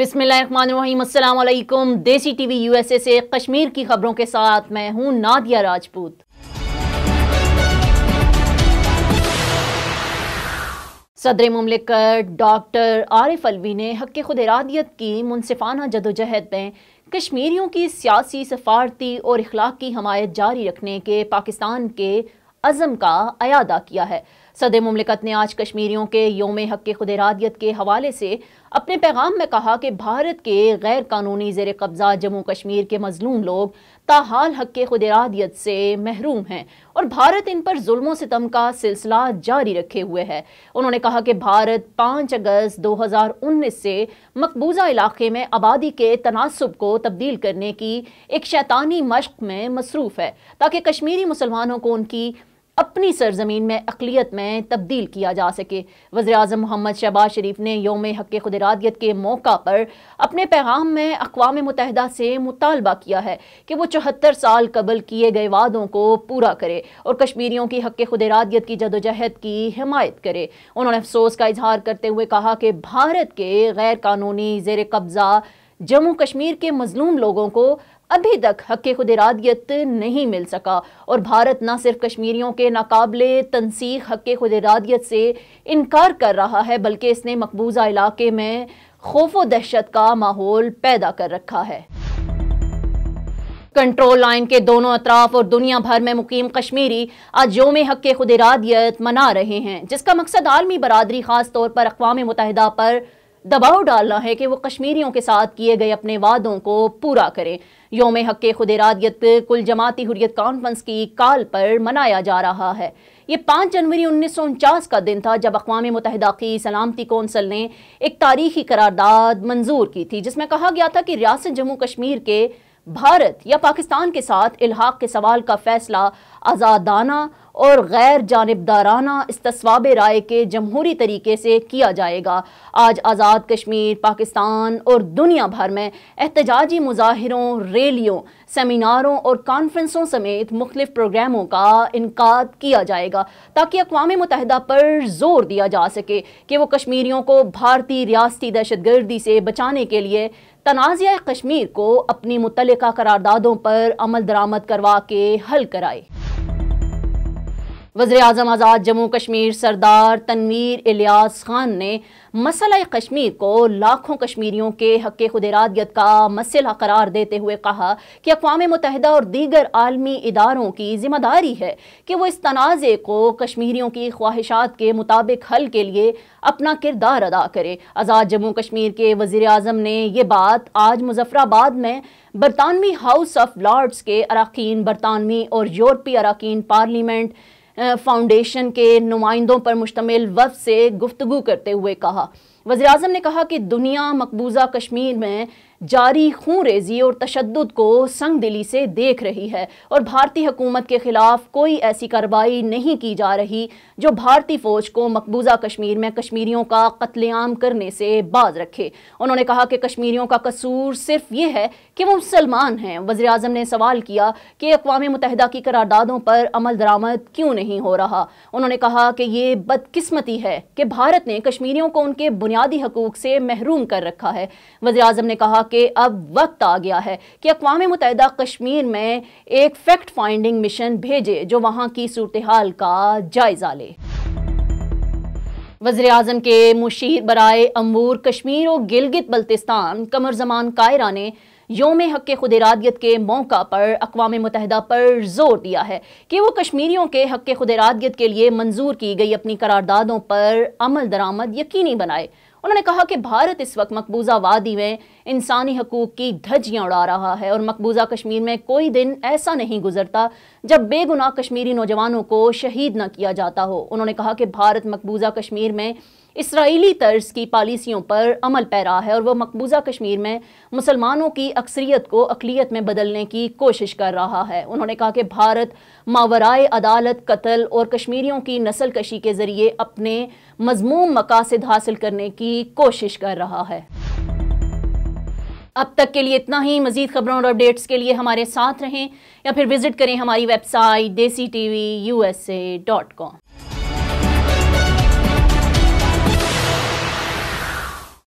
बिसमीम देसी TV USA से कश्मीर की खबरों के साथ मैं हूं नादिया राजपूत सदर ममलिकत डॉक्टर आरिफ अलवी ने हक खुद इरादियत की मुनफाना जदोजहद में कश्मीरियों की सियासी सफारती और इखलाक की हमायत जारी रखने के पाकिस्तान के अज़म का अयादा किया है सदर ममलिकत ने आज कश्मीरियों के योम हक खुदरादियत के हवाले से अपने पैगाम में कहा कि भारत के गैर कानूनी जेर कब्ज़ा जम्मू कश्मीर के मजलूम लोग ताहाल हक खुदरादियत से महरूम हैं और भारत इन पर जुल्म सितम का सिलसिला जारी रखे हुए है उन्होंने कहा कि भारत पाँच अगस्त दो हज़ार उन्नीस से मकबूजा इलाके में आबादी के तनासब को तब्दील करने की एक शैतानी मश्क में मसरूफ़ है ताकि कश्मीरी मुसलमानों को उनकी अपनी सरजमीन में अकलीत में तब्दील किया जा सके वजे अजम मोहम्मद शहबाज शरीफ ने योम हक़ खुदरादियत के मौका पर अपने पैगाम में अकवा मुतहदा से मुतालबा किया है कि वो चौहत्तर साल कबल किए गए वादों को पूरा करे और कश्मीरियों की हक़ खुदरादियत की जदोजहद की हमायत करे उन्होंने अफसोस का इजहार करते हुए कहा कि भारत के गैर कानूनी जेर कब्ज़ा जम्मू कश्मीर के मजलूम लोगों को अभी तक हक खुदरादियत नहीं मिल सका और भारत न सिर्फ कश्मीरियों के नाकबले तनसीख हक खुदरादियत से इनकार कर रहा है बल्कि इसने मकबूजा इलाके में खौफ व दहशत का माहौल पैदा कर रखा है कंट्रोल लाइन के दोनों अतराफ और दुनिया भर में मुकीम कश्मीरी आज योम हक खुद मना रहे हैं जिसका मकसद आलमी बरदरी खास तौर पर अकवा मुतहदा पर दबाव डालना है कि वो कश्मीरियों के साथ किए गए अपने वादों को पूरा करें योम हक खुदरादियत कुल जमाती हुरियत कॉन्फ्रेंस की काल पर मनाया जा रहा है ये पाँच जनवरी उन्नीस सौ उनचास का दिन था जब अकवा मुतहदा की सलामती कौंसल ने एक तारीखी करारदाद मंजूर की थी जिसमें कहा गया था कि रियासत जम्मू कश्मीर के भारत या पाकिस्तान के साथ इलाहाक के सवाल का फैसला आज़ादाना और गैर जानबदाराना इसतवाब राय के जमहूरी तरीके से किया जाएगा आज आज़ाद कश्मीर पाकिस्तान और दुनिया भर में एहतजाजी मुजाहरों रैलियों सेमिनारों और कॉन्फ्रेंसों समेत मुख्तफ प्रोग्रामों का इनका किया जाएगा ताकि अकवा मुतहदा पर जोर दिया जा सके कि वो कश्मीरियों को भारतीय रियाती दहशत गर्दी से बचाने के लिए तनाज़ कश्मीर को अपनी मुतल करारदादों पर अमल दरामद करवा के हल कराए वजर अजम आज़ाद जम्मू कश्मीर सरदार तनवीर इलियास खान ने मसला कश्मीर को लाखों कश्मीरियों के हक खुदरादियत का मसला करार देते हुए कहा कि अकवा मुतहद और दीगर आलमी इदारों की जिम्मेदारी है कि वह इस तनाज़े को कश्मीरियों की ख्वाहिशात के मुताबिक हल के लिए अपना किरदार अदा करे आज़ाद जम्मू कश्मीर के वज़ी अजम ने यह बात आज मुजफ्फराबाद में बरतानवी हाउस ऑफ लॉर्ड्स के अरकान बरतानवी और यूरोपी अरकान पार्लियामेंट फाउंडेशन के नुमाइंदों पर मुश्तमिल वफ से गुफ्तु करते हुए कहा वजी अजम ने कहा कि दुनिया मकबूजा कश्मीर में जारी खून रेजी और तशद को संग दिली से देख रही है और भारतीय हुकूमत के खिलाफ कोई ऐसी कार्रवाई नहीं की जा रही जो भारतीय फ़ौज को मकबूजा कश्मीर में कश्मीरियों का कत्लेआम करने से बाज रखे उन्होंने कहा कि कश्मीरियों का कसूर सिर्फ ये है कि वो मुसलमान हैं वजे अजम ने सवाल किया कि अकवा मुतहदा की करारदादों पर अमल दरामद क्यों नहीं हो रहा उन्होंने कहा कि ये बदकिस्मती है कि भारत ने कश्मीरियों को उनके बुनियादी हकूक़ से महरूम कर रखा है वजे अजम ने कहा कि अब वक्त आ गया है कि अकवा मुतहदा कश्मीर में एक फैक्ट फाइंडिंग मिशन भेजे जो वहाँ की सूरत हाल का जायज़ा ले वजर अजम के मुशीर बरए अमूर कश्मीर और गिलगित बल्तिस्तान कमर जमान कायरा ने योम हक खुदरादियत के मौका पर अकवा मुतहदा पर जोर दिया है कि वो कश्मीरियों के हक खुदरादियत के लिए मंजूर की गई अपनी करारदादों पर अमल दरामद यकीनी बनाए उन्होंने कहा कि भारत इस वक्त मकबूजा वादी में इंसानी हकूक़ की धज्जियां उड़ा रहा है और मकबूजा कश्मीर में कोई दिन ऐसा नहीं गुजरता जब बेगुनाह कश्मीरी नौजवानों को शहीद न किया जाता हो उन्होंने कहा कि भारत मकबूजा कश्मीर में इसराइली तर्ज की पॉलिसियों पर अमल पैरा है और वह मकबूजा कश्मीर में मुसलमानों की अक्सरियत को अकलीत में बदलने की कोशिश कर रहा है उन्होंने कहा कि भारत मावराए अदालत कत्ल और कश्मीरियों की नस्ल कशी के ज़रिए अपने मजमूम मकासद हासिल करने की कोशिश कर रहा है अब तक के लिए इतना ही मजीद खबरों और अपडेट्स के लिए हमारे साथ रहें या फिर विज़िट करें हमारी website Desi T V U S A dot com